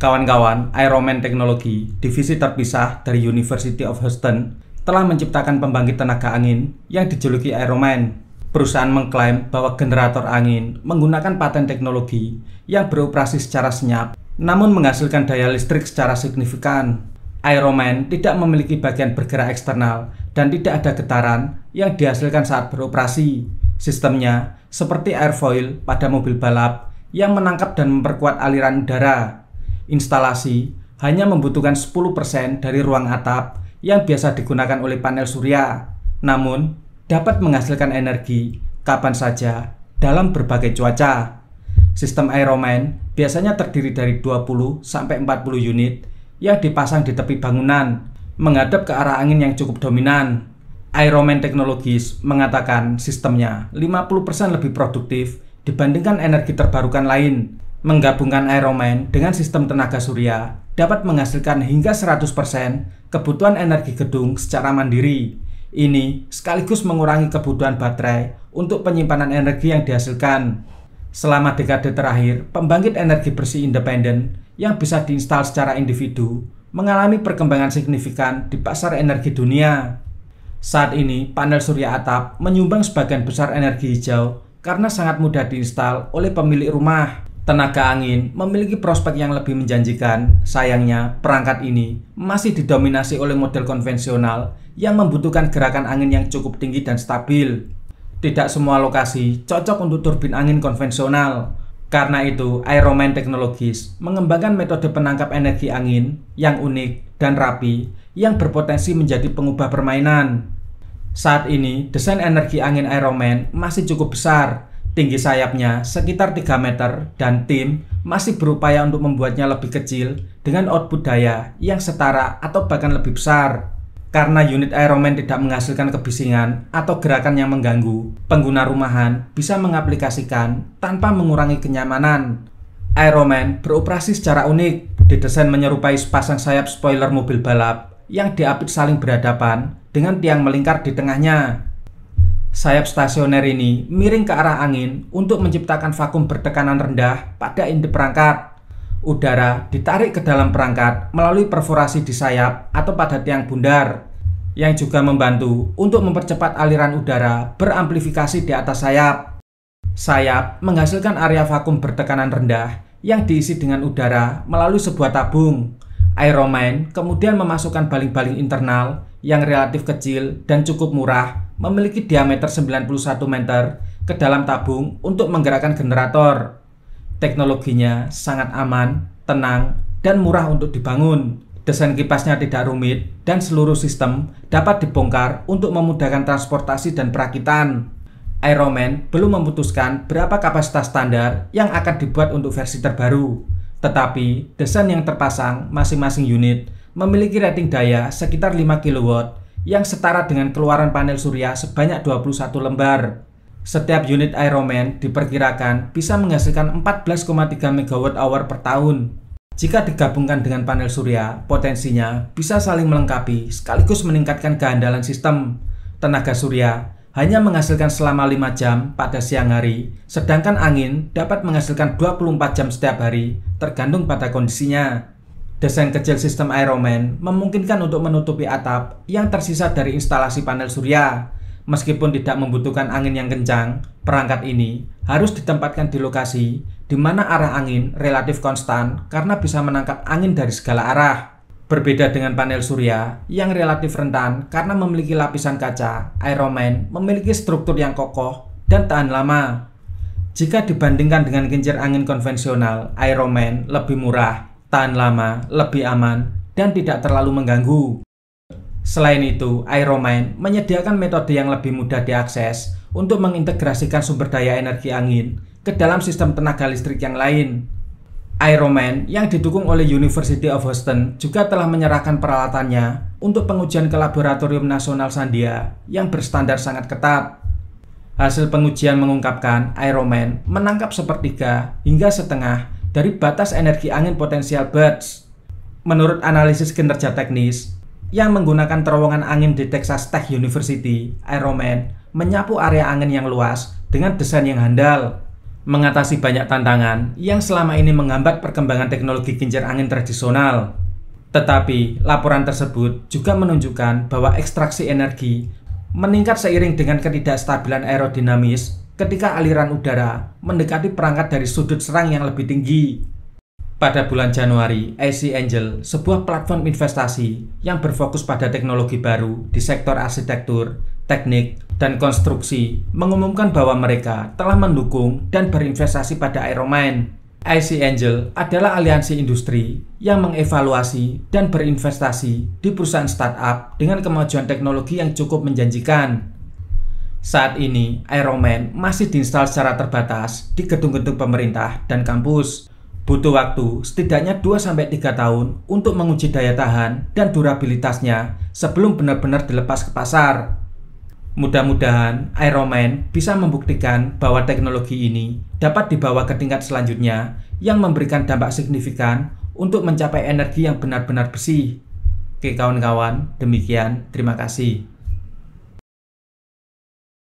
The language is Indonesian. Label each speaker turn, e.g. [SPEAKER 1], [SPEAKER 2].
[SPEAKER 1] Kawan-kawan, Ironman Teknologi, divisi terpisah dari University of Houston, telah menciptakan pembangkit tenaga angin yang dijuluki Ironman. Perusahaan mengklaim bahwa generator angin menggunakan paten teknologi yang beroperasi secara senyap, namun menghasilkan daya listrik secara signifikan. Ironman tidak memiliki bagian bergerak eksternal dan tidak ada getaran yang dihasilkan saat beroperasi. Sistemnya seperti airfoil pada mobil balap yang menangkap dan memperkuat aliran udara instalasi hanya membutuhkan 10% dari ruang atap yang biasa digunakan oleh panel surya, namun dapat menghasilkan energi kapan saja dalam berbagai cuaca. Sistem Aeroman biasanya terdiri dari 20 40 unit yang dipasang di tepi bangunan menghadap ke arah angin yang cukup dominan. Aeroman Teknologis mengatakan sistemnya 50% lebih produktif dibandingkan energi terbarukan lain Menggabungkan aeromain dengan sistem tenaga surya dapat menghasilkan hingga 100% kebutuhan energi gedung secara mandiri. Ini sekaligus mengurangi kebutuhan baterai untuk penyimpanan energi yang dihasilkan. Selama dekade terakhir, pembangkit energi bersih independen yang bisa diinstal secara individu mengalami perkembangan signifikan di pasar energi dunia. Saat ini, panel surya atap menyumbang sebagian besar energi hijau karena sangat mudah diinstal oleh pemilik rumah tenaga angin memiliki prospek yang lebih menjanjikan. Sayangnya, perangkat ini masih didominasi oleh model konvensional yang membutuhkan gerakan angin yang cukup tinggi dan stabil. Tidak semua lokasi cocok untuk turbin angin konvensional. Karena itu, Aeroman Technologies mengembangkan metode penangkap energi angin yang unik dan rapi yang berpotensi menjadi pengubah permainan. Saat ini, desain energi angin Aeroman masih cukup besar Tinggi sayapnya sekitar 3 meter dan tim masih berupaya untuk membuatnya lebih kecil dengan output daya yang setara atau bahkan lebih besar. Karena unit Aeroman tidak menghasilkan kebisingan atau gerakan yang mengganggu, pengguna rumahan bisa mengaplikasikan tanpa mengurangi kenyamanan. Aeroman beroperasi secara unik, didesain menyerupai sepasang sayap spoiler mobil balap yang diapit saling berhadapan dengan tiang melingkar di tengahnya. Sayap stasioner ini miring ke arah angin untuk menciptakan vakum bertekanan rendah pada inti perangkat. Udara ditarik ke dalam perangkat melalui perforasi di sayap atau pada tiang bundar yang juga membantu untuk mempercepat aliran udara beramplifikasi di atas sayap. Sayap menghasilkan area vakum bertekanan rendah yang diisi dengan udara melalui sebuah tabung. Aeromain kemudian memasukkan baling-baling internal yang relatif kecil dan cukup murah memiliki diameter 91 meter ke dalam tabung untuk menggerakkan generator. Teknologinya sangat aman, tenang, dan murah untuk dibangun. Desain kipasnya tidak rumit dan seluruh sistem dapat dibongkar untuk memudahkan transportasi dan perakitan. Ironman belum memutuskan berapa kapasitas standar yang akan dibuat untuk versi terbaru. Tetapi, desain yang terpasang masing-masing unit memiliki rating daya sekitar 5 kW yang setara dengan keluaran panel surya sebanyak 21 lembar. Setiap unit Ironman diperkirakan bisa menghasilkan 14,3 MWh per tahun. Jika digabungkan dengan panel surya, potensinya bisa saling melengkapi sekaligus meningkatkan keandalan sistem. Tenaga surya hanya menghasilkan selama 5 jam pada siang hari, sedangkan angin dapat menghasilkan 24 jam setiap hari, tergantung pada kondisinya. Desain kecil sistem Ironman memungkinkan untuk menutupi atap yang tersisa dari instalasi panel surya. Meskipun tidak membutuhkan angin yang kencang, perangkat ini harus ditempatkan di lokasi di mana arah angin relatif konstan karena bisa menangkap angin dari segala arah. Berbeda dengan panel surya yang relatif rentan karena memiliki lapisan kaca, Ironman memiliki struktur yang kokoh dan tahan lama. Jika dibandingkan dengan kincir angin konvensional, Ironman lebih murah tahan lama, lebih aman, dan tidak terlalu mengganggu. Selain itu, Aeromine menyediakan metode yang lebih mudah diakses untuk mengintegrasikan sumber daya energi angin ke dalam sistem tenaga listrik yang lain. Aeromine yang didukung oleh University of Houston juga telah menyerahkan peralatannya untuk pengujian ke Laboratorium Nasional Sandia yang berstandar sangat ketat. Hasil pengujian mengungkapkan Aeromine menangkap sepertiga hingga setengah dari batas energi angin potensial Birds. Menurut analisis kinerja teknis, yang menggunakan terowongan angin di Texas Tech University, Ironman, menyapu area angin yang luas dengan desain yang handal. Mengatasi banyak tantangan yang selama ini menghambat perkembangan teknologi kincir angin tradisional. Tetapi, laporan tersebut juga menunjukkan bahwa ekstraksi energi meningkat seiring dengan ketidakstabilan aerodinamis ketika aliran udara mendekati perangkat dari sudut serang yang lebih tinggi. Pada bulan Januari, AC Angel, sebuah platform investasi yang berfokus pada teknologi baru di sektor arsitektur, teknik, dan konstruksi, mengumumkan bahwa mereka telah mendukung dan berinvestasi pada Aeromain. IC Angel adalah aliansi industri yang mengevaluasi dan berinvestasi di perusahaan startup dengan kemajuan teknologi yang cukup menjanjikan. Saat ini, Aeroman masih diinstal secara terbatas di gedung-gedung pemerintah dan kampus. Butuh waktu setidaknya 2-3 tahun untuk menguji daya tahan dan durabilitasnya sebelum benar-benar dilepas ke pasar. Mudah-mudahan Aeroman bisa membuktikan bahwa teknologi ini dapat dibawa ke tingkat selanjutnya yang memberikan dampak signifikan untuk mencapai energi yang benar-benar bersih. Oke kawan-kawan, demikian terima kasih.